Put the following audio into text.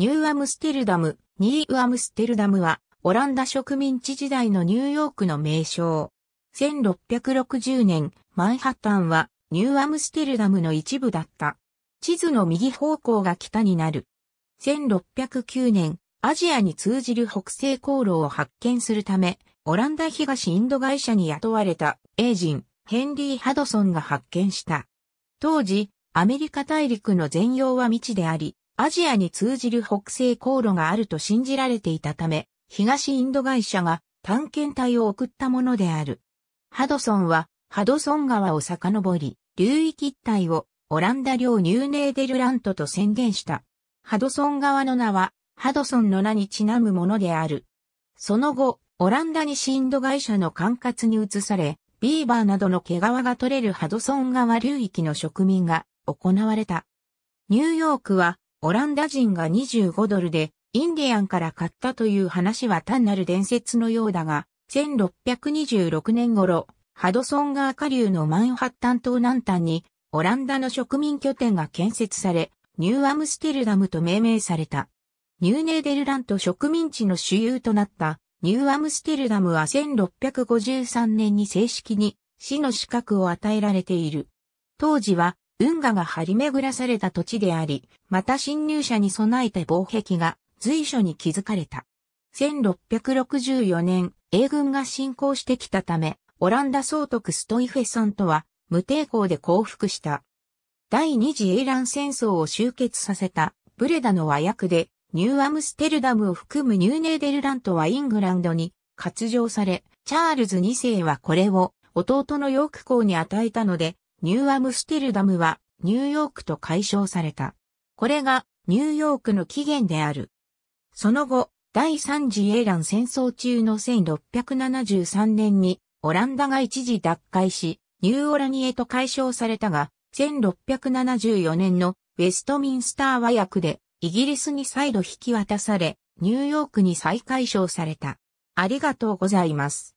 ニューアムステルダム、ニーウアムステルダムは、オランダ植民地時代のニューヨークの名称。1660年、マンハッタンは、ニューアムステルダムの一部だった。地図の右方向が北になる。1609年、アジアに通じる北西航路を発見するため、オランダ東インド会社に雇われた英人、ヘンリー・ハドソンが発見した。当時、アメリカ大陸の全容は未知であり、アジアに通じる北西航路があると信じられていたため、東インド会社が探検隊を送ったものである。ハドソンは、ハドソン川を遡り、流域一帯をオランダ領ニューネーデルラントと宣言した。ハドソン川の名は、ハドソンの名にちなむものである。その後、オランダにインド会社の管轄に移され、ビーバーなどの毛皮が取れるハドソン川流域の植民が行われた。ニューヨークはオランダ人が25ドルでインディアンから買ったという話は単なる伝説のようだが、1626年頃、ハドソン川下流のマンハッタン島南端に、オランダの植民拠点が建設され、ニューアムステルダムと命名された。ニューネーデルラント植民地の主流となったニューアムステルダムは1653年に正式に市の資格を与えられている。当時は運河が張り巡らされた土地であり、また侵入者に備えて防壁が随所に築かれた。1664年、英軍が侵攻してきたため、オランダ総督ストイフェソンとは無抵抗で降伏した。第二次英ン戦争を終結させたブレダの和訳でニューアムステルダムを含むニューネーデルラントはイングランドに割譲され、チャールズ2世はこれを弟のヨーク校に与えたので、ニューアムステルダムはニューヨークと解消された。これがニューヨークの起源である。その後、第三次英ン戦争中の1673年にオランダが一時脱会し、ニューオラニエと解消されたが、1674年のウェストミンスター和訳でイギリスに再度引き渡され、ニューヨークに再解消された。ありがとうございます。